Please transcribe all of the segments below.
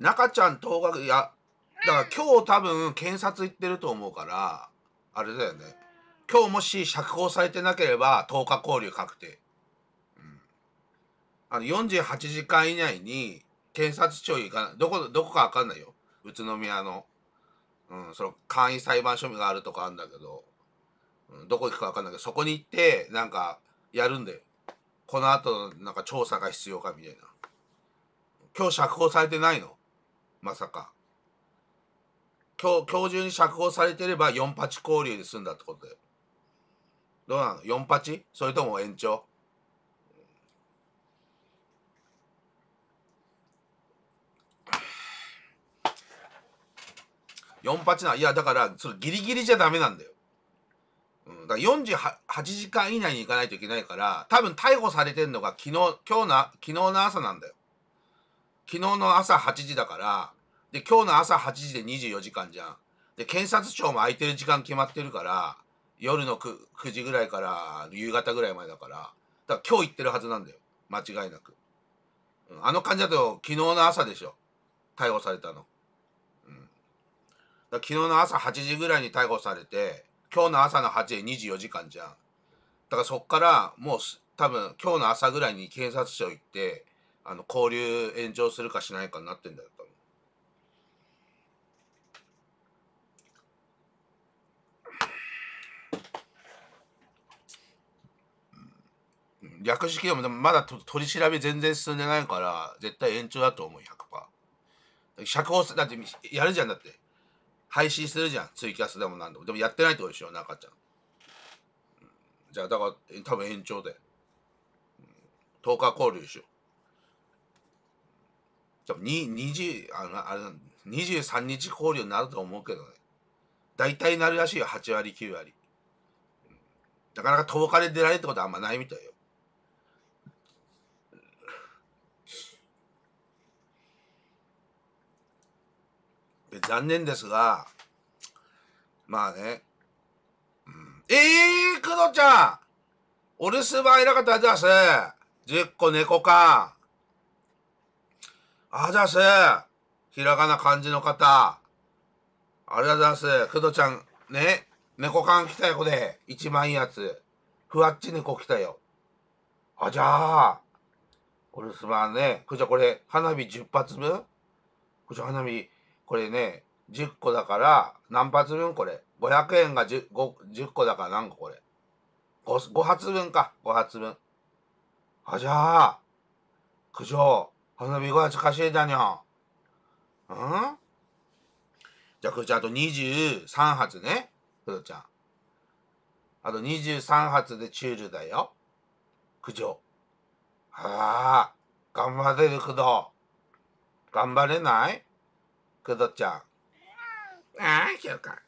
中ちゃん東学いやだから今日多分検察行ってると思うからあれだよね今日もし釈放されてなければ10日交流確定、うん、あの48時間以内に検察庁行かないどこどこか分かんないよ宇都宮の、うん、その簡易裁判所があるとかあるんだけど、うん、どこ行くか分かんないけどそこに行ってなんかやるんだよこの後なんか調査が必要かみたいな今日釈放されてないのまさか。今日、今日中に釈放されてれば4八交流で済んだってことで。どうなの ?4 八それとも延長48な、いや、だから、それギリギリじゃダメなんだよ。うん、だから48時間以内に行かないといけないから、多分逮捕されてんのが昨日、今日な、昨日の朝なんだよ。昨日の朝8時だから、で、今日の朝8時で24時間じゃん。で、検察庁も空いてる時間決まってるから、夜の 9, 9時ぐらいから夕方ぐらい前だから、だから今日行ってるはずなんだよ。間違いなく。うん、あの患者だと昨日の朝でしょ。逮捕されたの。うん。だ昨日の朝8時ぐらいに逮捕されて、今日の朝の8時24時間じゃん。だからそっからもう多分今日の朝ぐらいに検察庁行って、あの交流延長するかしないかになってんだよ多分。略式でもまだ取り調べ全然進んでないから絶対延長だと思う100%釈放だってやるじゃんだって配信するじゃんツイキャスでも何でもでもやってないってことでしょ中ちゃんじゃあだから多分延長で10日交流しよう多分2あのあれ23日考慮になると思うけどね大体なるらしいよ8割9割なかなか10日で出られるってことはあんまないみたいよで残念ですがまあね、うん、ええー、クドちゃんお留守番いなかったです10個猫か。あざす。ひらがな漢字の方。ありがとうございます。くどちゃん、ね。猫缶来たよ、これ。一番いいやつ。ふわっち猫来たよ。あじゃあ。これすまんね。くじゃこれ、花火10発分くじゃ花火、これね、10個だから、何発分これ。500円が 10, 10個だから何個これ。5, 5発分か。5発分。あじゃあ。くじょ。花火5しだにゃ。うんじゃあ、くーちゃん、あと23発ね。くーちゃん。あと23発でチュールだよ。苦情。はあ、頑張れるくど。頑張れないくどちゃん。ああ、ひょうか。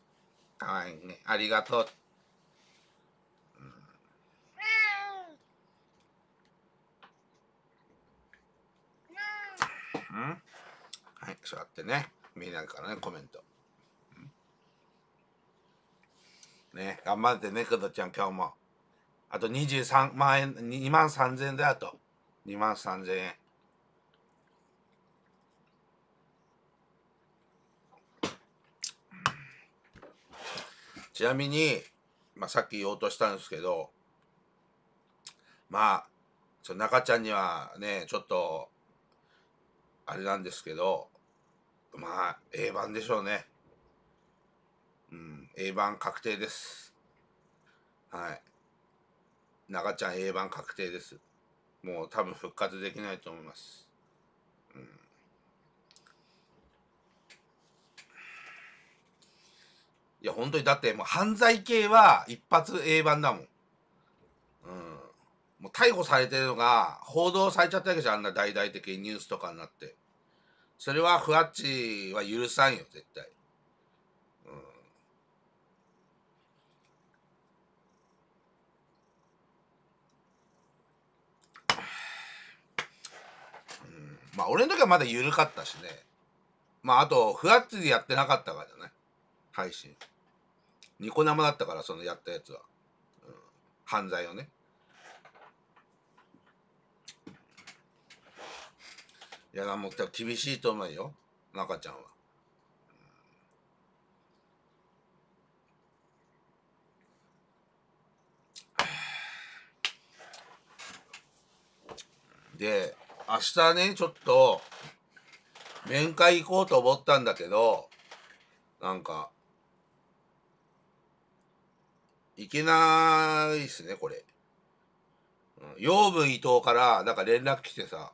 かわいいね。ありがとう。うん。はい、そうやってね、みんなからね、コメント。ね、頑張ってね、くドちゃん、今日も。あと23万円、2万3000円だよと。2万3000円。ちなみに、まあ、さっき言おうとしたんですけど、まあ、中ちゃんにはね、ちょっとあれなんですけど、まあ、A 版でしょうね。うん、A 版確定です。はい。長ちゃん A 版確定です。もう多分復活できないと思います。うん。いや、本当にだってもう犯罪系は一発 A 版だもん。うん。もう逮捕されてるのが報道されちゃったわけじゃん、あんな大々的にニュースとかになって。それはふわっちは許さんよ、絶対。うん。うん、まあ、俺の時はまだ緩かったしね。まあ、あと、ふわっちでやってなかったからじゃない配信。ニコ生だったから、そのやったやつは。うん、犯罪をね。いや、もう厳しいと思うよ、中ちゃんは。で、明日ね、ちょっと、面会行こうと思ったんだけど、なんか、いけないっすね、これ。養分伊藤から、なんか連絡来てさ、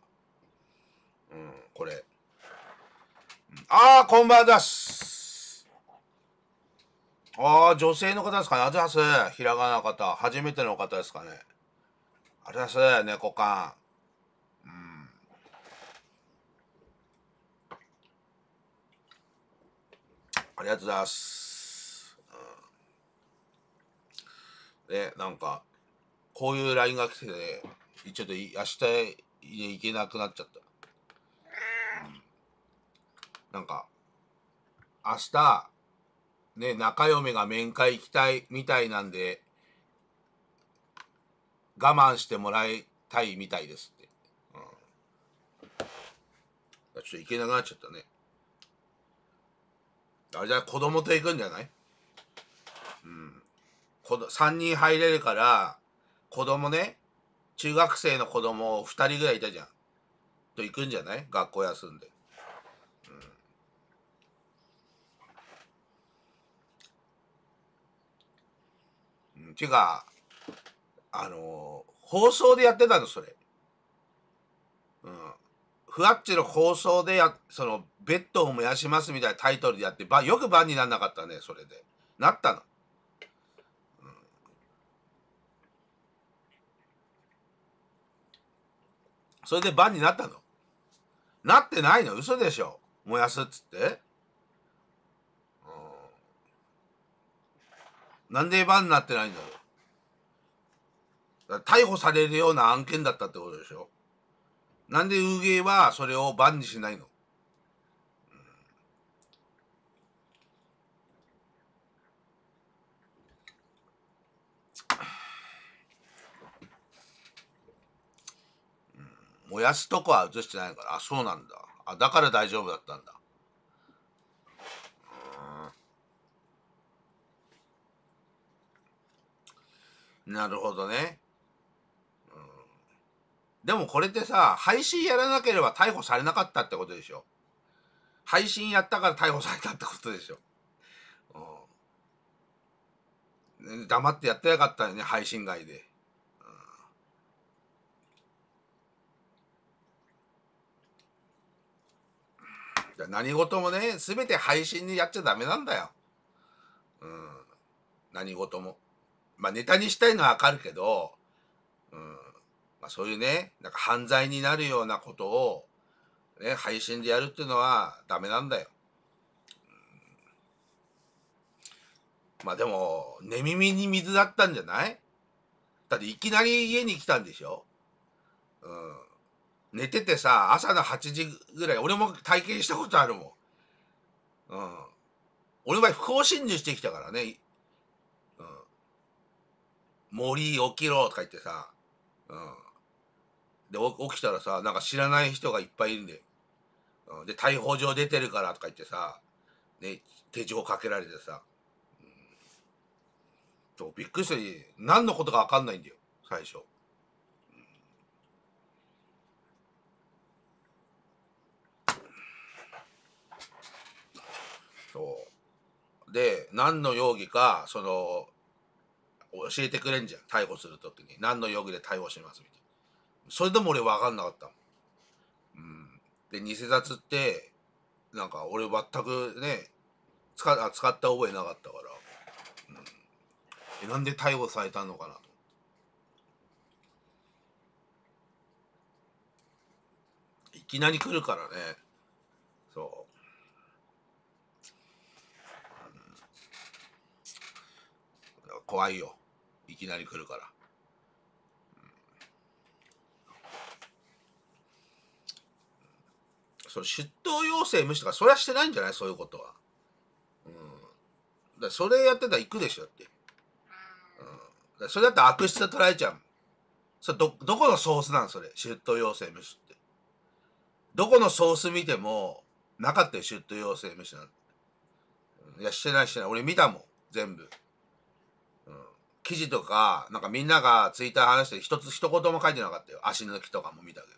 うん、これ。ああ、こんばんはです。ああ、女性の方ですかね。あざす。ひらがな方。初めての方ですかね。あざす。猫缶。うん。ありがとうございます。うん、で、なんか、こういう LINE が来てね、ちょっと明日行けなくなっちゃった。なんか、明日、ね、中嫁が面会行きたいみたいなんで、我慢してもらいたいみたいですって。うん。ちょっと行けなくなっちゃったね。あれじゃ子供と行くんじゃないうん。子供、3人入れるから、子供ね、中学生の子供2人ぐらいいたじゃん。と行くんじゃない学校休んで。ちかあのー、放送でやってたの、それ。うん。ふわっちの放送でや、その、ベッドを燃やしますみたいなタイトルでやって、ばよく番にならなかったね、それで。なったの。うん、それで番になったのなってないの嘘でしょ燃やすっつってなんでバンになってないんだろう。逮捕されるような案件だったってことでしょ。なんで運営はそれをバンにしないの燃やすとこは映してないから、あ、そうなんだ。あ、だから大丈夫だったんだ。なるほどね。うん。でもこれってさ、配信やらなければ逮捕されなかったってことでしょ。配信やったから逮捕されたってことでしょ。うん。黙ってやってなかったよね、配信外で。何事もね、すべて配信でやっちゃダメなんだよ。うん。何事も。まあネタにしたいのはわかるけど、うん、まあそういうね、なんか犯罪になるようなことを、ね、配信でやるっていうのはダメなんだよ。うん、まあでも、寝耳に水だったんじゃないだっていきなり家に来たんでしょうん。寝ててさ、朝の8時ぐらい、俺も体験したことあるもん。うん。俺は不法侵入してきたからね、森起きろとか言ってさ、うん。で、起きたらさ、なんか知らない人がいっぱいいるんよ、うん、で、逮捕状出てるからとか言ってさ、ね、手錠かけられてさ、うん、びっくりしたて、何のことかわかんないんだよ、最初。そう。で、何の容疑か、その、教えてくれんじゃん逮捕する時に何の容疑で逮捕しますみたいなそれでも俺分かんなかったもん、うん、で偽札ってなんか俺全くね使あ使った覚えなかったから、うん、えなんで逮捕されたのかなといきなり来るからね怖いよいきなり来るから、うん、そ出頭要請無視とかそれはしてないんじゃないそういうことは、うん、だそれやってたら行くでしょって、うん、だそれだったら悪質と捉えちゃうそれどどこのソースなんそれ出頭要請無視ってどこのソース見てもなかったよ出頭要請無視なんていやしてないしてない俺見たもん全部。記事とか、なんかみんながツイッター話して一つ一言も書いてなかったよ。足抜きとかも見たけど。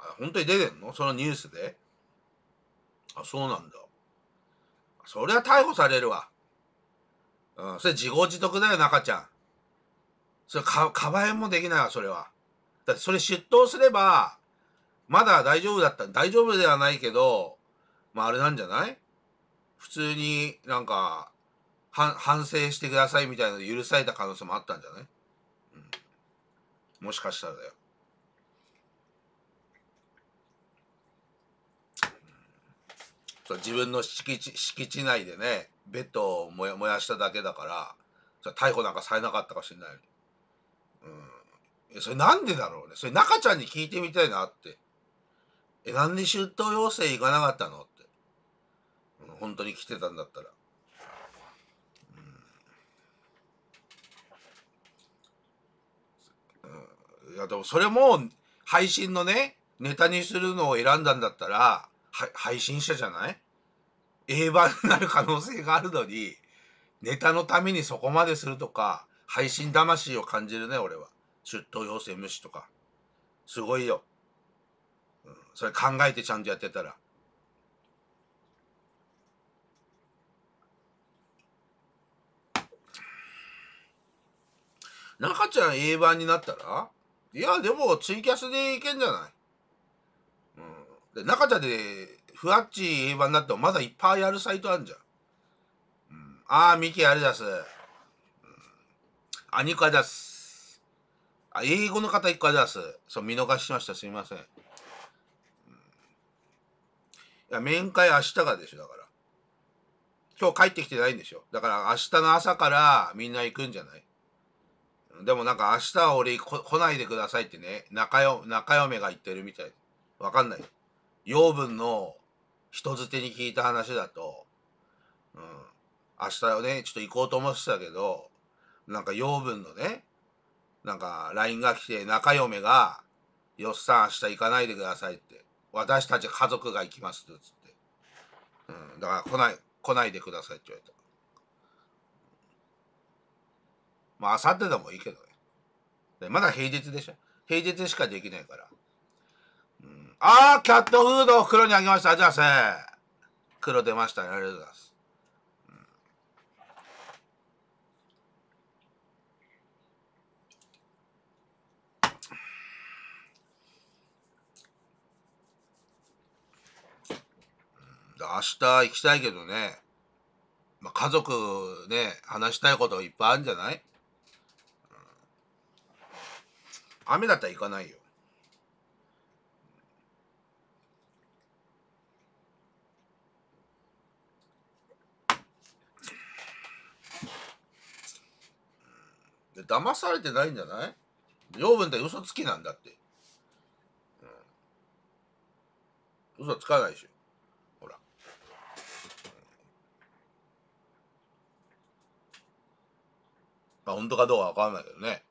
あ本当に出てんのそのニュースであ、そうなんだ。そりゃ逮捕されるわ。うん、それ自業自得だよ、中ちゃん。それか、かばえもできないわ、それは。だってそれ出頭すれば、まだ大丈夫だった、大丈夫ではないけど、まああれなんじゃない普通になんか、反省してくださいみたいなの許された可能性もあったんじゃない、うん、もしかしたらだよ。う自分の敷地敷地内でね、ベッドを燃や燃やしただけだから、逮捕なんかされなかったかもしれない。うん。それなんでだろうね。それ中ちゃんに聞いてみたいなって。え、なんで出頭要請行かなかったのって。本当に来てたんだったら。うん、いや、でもそれも配信のね、ネタにするのを選んだんだったら、は配信者じゃない ?A 版になる可能性があるのに、ネタのためにそこまでするとか、配信魂を感じるね、俺は。出頭要請無視とか。すごいよ。それ考えてちゃんとやってたら。中ちゃん A 版になったらいや、でもツイキャスでいけんじゃないうん。で、中ちゃんで、ふわっち A 版になってもまだいっぱいやるサイトあんじゃん。うん、ああ、ミキありだす。うん、アニカだす。あ、英語の方一個ありだす。そう、見逃しました。すみません。や、面会明日がでしょ、だから。今日帰ってきてないんでしょ。だから明日の朝からみんな行くんじゃないでもなんか明日は俺来ないでくださいってね、仲よ、仲嫁が言ってるみたい。わかんない。養分の人づてに聞いた話だと、うん。明日をね、ちょっと行こうと思ってたけど、なんか養分のね、なんか LINE が来て中嫁が、よっさん明日行かないでくださいって。私たち家族が行きますっつって、うん、だから来ない来ないでくださいって言われたまああさってでもいいけどねでまだ平日でしょ平日しかできないから、うん、ああキャットフードを袋にあげましたじゃあせ黒出ましたありがとうございます明日行きたいけどね、まあ、家族ね、話したいこといっぱいあるんじゃない、うん、雨だったら行かないよ。騙されてないんじゃない養分って嘘つきなんだって。うん、嘘つかないでしょ。まあ本当かどうかわかんないけどね。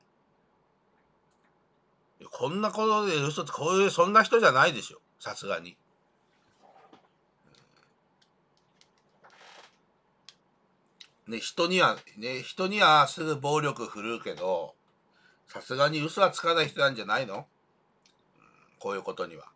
こんなことで嘘って、こういう、そんな人じゃないでしょ。さすがに。ね、人には、ね、人にはすぐ暴力振るうけど、さすがに嘘はつかない人なんじゃないの、こういうことには。